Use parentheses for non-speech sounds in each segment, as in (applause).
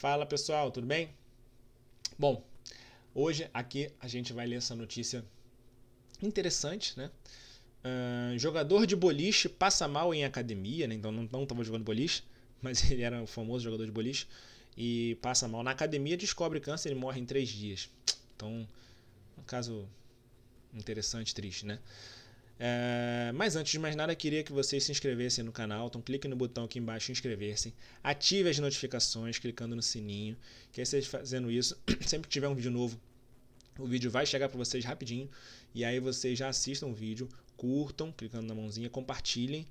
Fala pessoal, tudo bem? Bom, hoje aqui a gente vai ler essa notícia interessante, né? Uh, jogador de boliche passa mal em academia, né? Então não estava jogando boliche, (laughs) mas ele era o famoso jogador de boliche e passa mal na academia, descobre câncer e morre em três dias. Então, um caso interessante, triste, né? É, mas antes de mais nada, queria que vocês se inscrevessem no canal. Então, clique no botão aqui embaixo inscrever-se. Ative as notificações clicando no sininho. Que aí, vocês fazendo isso, (clears throat) sempre que tiver um vídeo novo, o vídeo vai chegar para vocês rapidinho. E aí, vocês já assistam o vídeo, curtam, clicando na mãozinha, compartilhem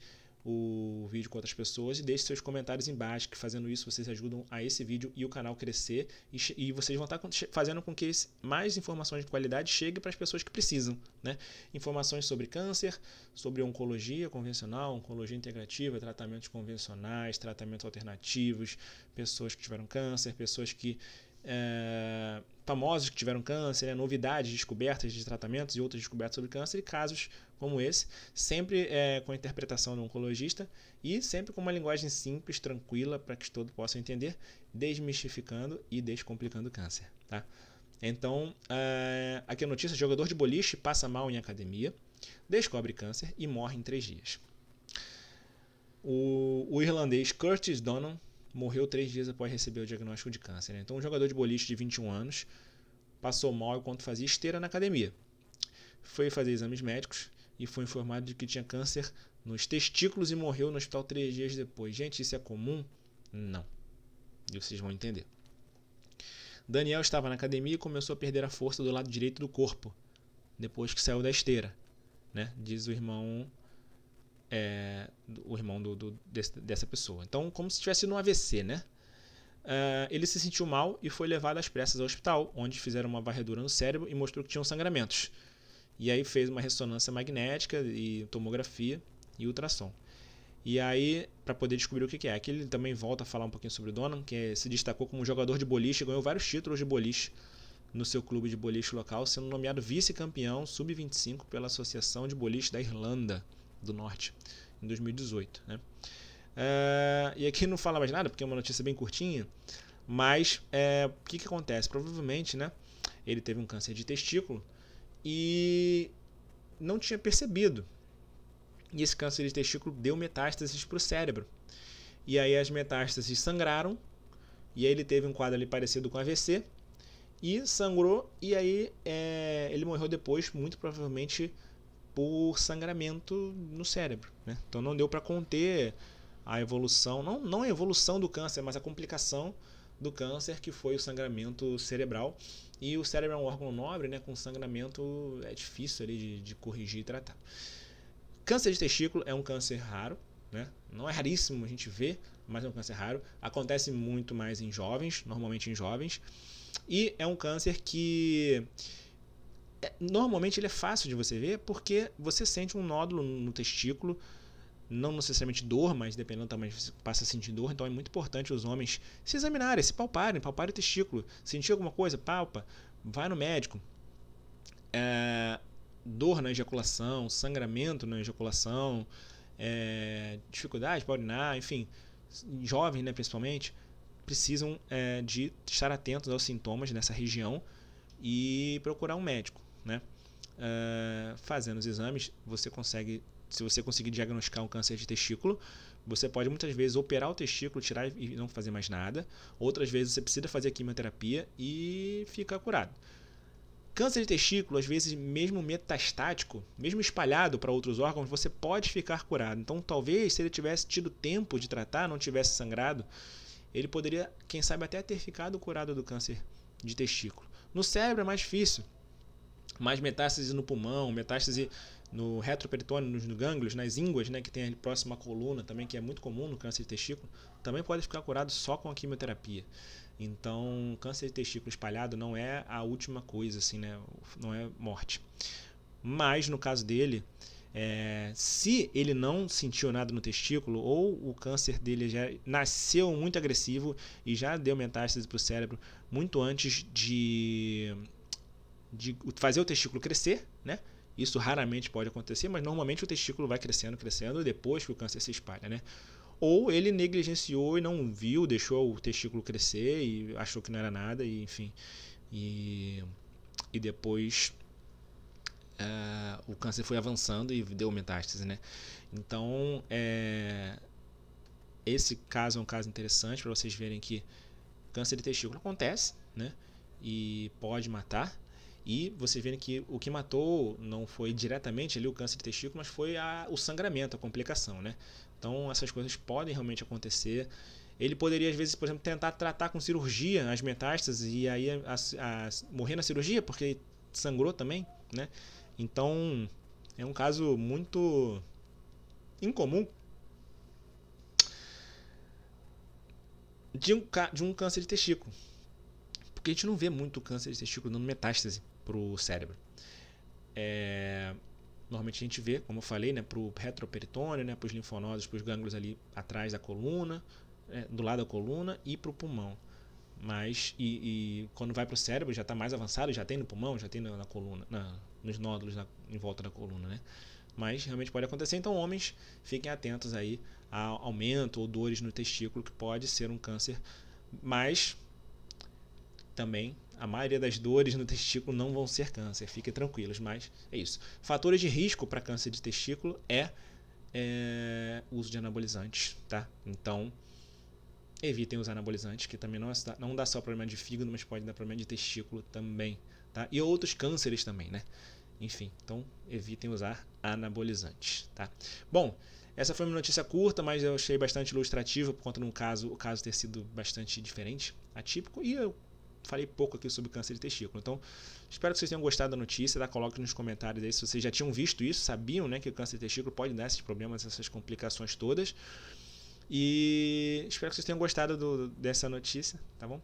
o vídeo com outras pessoas e deixe seus comentários embaixo, que fazendo isso vocês ajudam a esse vídeo e o canal crescer e, e vocês vão tá estar fazendo com que mais informações de qualidade chegue para as pessoas que precisam, né? Informações sobre câncer, sobre oncologia convencional, oncologia integrativa, tratamentos convencionais, tratamentos alternativos, pessoas que tiveram câncer, pessoas que é, famosos que tiveram câncer, né? novidades, descobertas de tratamentos e outras descobertas sobre câncer, e casos como esse, sempre é, com a interpretação do oncologista e sempre com uma linguagem simples, tranquila, para que todos possam entender, desmistificando e descomplicando o câncer. Tá? Então, é, aqui a notícia: jogador de boliche passa mal em academia, descobre câncer e morre em três dias. O, o irlandês Curtis Donovan morreu três dias após receber o diagnóstico de câncer. Né? Então, um jogador de boliche de 21 anos passou mal enquanto fazia esteira na academia. Foi fazer exames médicos e foi informado de que tinha câncer nos testículos e morreu no hospital três dias depois. Gente, isso é comum? Não. E vocês vão entender. Daniel estava na academia e começou a perder a força do lado direito do corpo depois que saiu da esteira, né? Diz o irmão é, o irmão do, do, desse, dessa pessoa. Então, como se tivesse num AVC, né? Uh, ele se sentiu mal e foi levado às pressas ao hospital, onde fizeram uma varredura no cérebro e mostrou que tinham sangramentos. E aí fez uma ressonância magnética e tomografia e ultrassom. E aí, para poder descobrir o que, que é. Aqui ele também volta a falar um pouquinho sobre o Donan, que se destacou como jogador de boliche, ganhou vários títulos de boliche no seu clube de boliche local, sendo nomeado vice-campeão sub-25 pela Associação de Boliche da Irlanda do Norte em 2018. Né? É, e aqui não fala mais nada, porque é uma notícia bem curtinha, mas é, o que, que acontece? Provavelmente né, ele teve um câncer de testículo e não tinha percebido. E esse câncer de testículo deu metástases para o cérebro. E aí as metástases sangraram, e aí ele teve um quadro ali parecido com AVC, e sangrou, e aí é, ele morreu depois, muito provavelmente por sangramento no cérebro. Né? Então não deu para conter a evolução, não, não a evolução do câncer, mas a complicação do câncer, que foi o sangramento cerebral. E o cérebro é um órgão nobre, né? com sangramento é difícil ali de, de corrigir e tratar. Câncer de testículo é um câncer raro, né? não é raríssimo a gente vê, mas é um câncer raro. Acontece muito mais em jovens, normalmente em jovens. E é um câncer que é, normalmente ele é fácil de você ver porque você sente um nódulo no testículo, não necessariamente dor, mas dependendo do tamanho você passa a sentir dor, então é muito importante os homens se examinarem, se palparem, palparem o testículo, sentir alguma coisa, palpa, vai no médico. É, dor na ejaculação, sangramento na ejaculação, é, dificuldade para urinar, enfim, jovens né, principalmente, precisam é, de estar atentos aos sintomas nessa região e procurar um médico né? Uh, fazendo os exames, você consegue, se você conseguir diagnosticar um câncer de testículo, você pode muitas vezes operar o testículo, tirar e não fazer mais nada. Outras vezes você precisa fazer quimioterapia e fica curado. Câncer de testículo, às vezes, mesmo metastático, mesmo espalhado para outros órgãos, você pode ficar curado. Então, talvez, se ele tivesse tido tempo de tratar, não tivesse sangrado, ele poderia, quem sabe, até ter ficado curado do câncer de testículo. No cérebro é mais difícil mais metástase no pulmão, metástase no retroperitônio, nos gânglios, nas ínguas, né, que tem a próxima coluna também, que é muito comum no câncer de testículo, também pode ficar curado só com a quimioterapia. Então, câncer de testículo espalhado não é a última coisa, assim, né, não é morte. Mas, no caso dele, é, se ele não sentiu nada no testículo ou o câncer dele já nasceu muito agressivo e já deu metástase para o cérebro muito antes de de fazer o testículo crescer, né? Isso raramente pode acontecer, mas normalmente o testículo vai crescendo, crescendo depois que o câncer se espalha, né? Ou ele negligenciou e não viu, deixou o testículo crescer e achou que não era nada, e enfim. E, e depois uh, o câncer foi avançando e deu metástase, né? Então, é, esse caso é um caso interessante para vocês verem que câncer de testículo acontece, né? E pode matar e você vendo que o que matou não foi diretamente ali o câncer de testículo, mas foi a, o sangramento, a complicação, né? Então essas coisas podem realmente acontecer. Ele poderia, às vezes, por exemplo, tentar tratar com cirurgia as metástases e aí a, a, morrer na cirurgia, porque sangrou também, né? Então é um caso muito incomum de um, de um câncer de testículo. Porque a gente não vê muito câncer de testículo dando metástase o cérebro. É, normalmente a gente vê, como eu falei, né, para o retroperitônio, né, para os linfonodos, para os gânglios ali atrás da coluna, é, do lado da coluna e para o pulmão. Mas e, e quando vai para o cérebro já está mais avançado, já tem no pulmão, já tem na, na coluna, na, nos nódulos na, em volta da coluna, né? Mas realmente pode acontecer, então homens fiquem atentos aí a aumento ou dores no testículo que pode ser um câncer, mas também a maioria das dores no testículo não vão ser câncer, fiquem tranquilos, mas é isso. Fatores de risco para câncer de testículo é, é uso de anabolizantes, tá? Então, evitem os anabolizantes, que também não, é não dá só problema de fígado, mas pode dar problema de testículo também, tá? E outros cânceres também, né? Enfim, então evitem usar anabolizantes, tá? Bom, essa foi uma notícia curta, mas eu achei bastante ilustrativa por conta de um caso, o caso ter sido bastante diferente, atípico, e eu falei pouco aqui sobre câncer de testículo. Então, espero que vocês tenham gostado da notícia, tá? Coloque nos comentários aí se vocês já tinham visto isso, sabiam, né, que o câncer de testículo pode dar esses problemas, essas complicações todas. E espero que vocês tenham gostado do, dessa notícia, tá bom?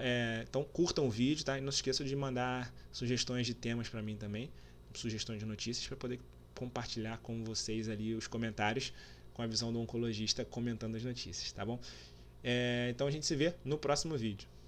É, então curtam o vídeo, tá? E não se esqueçam de mandar sugestões de temas para mim também, sugestões de notícias para poder compartilhar com vocês ali os comentários com a visão do oncologista comentando as notícias, tá bom? É, então a gente se vê no próximo vídeo.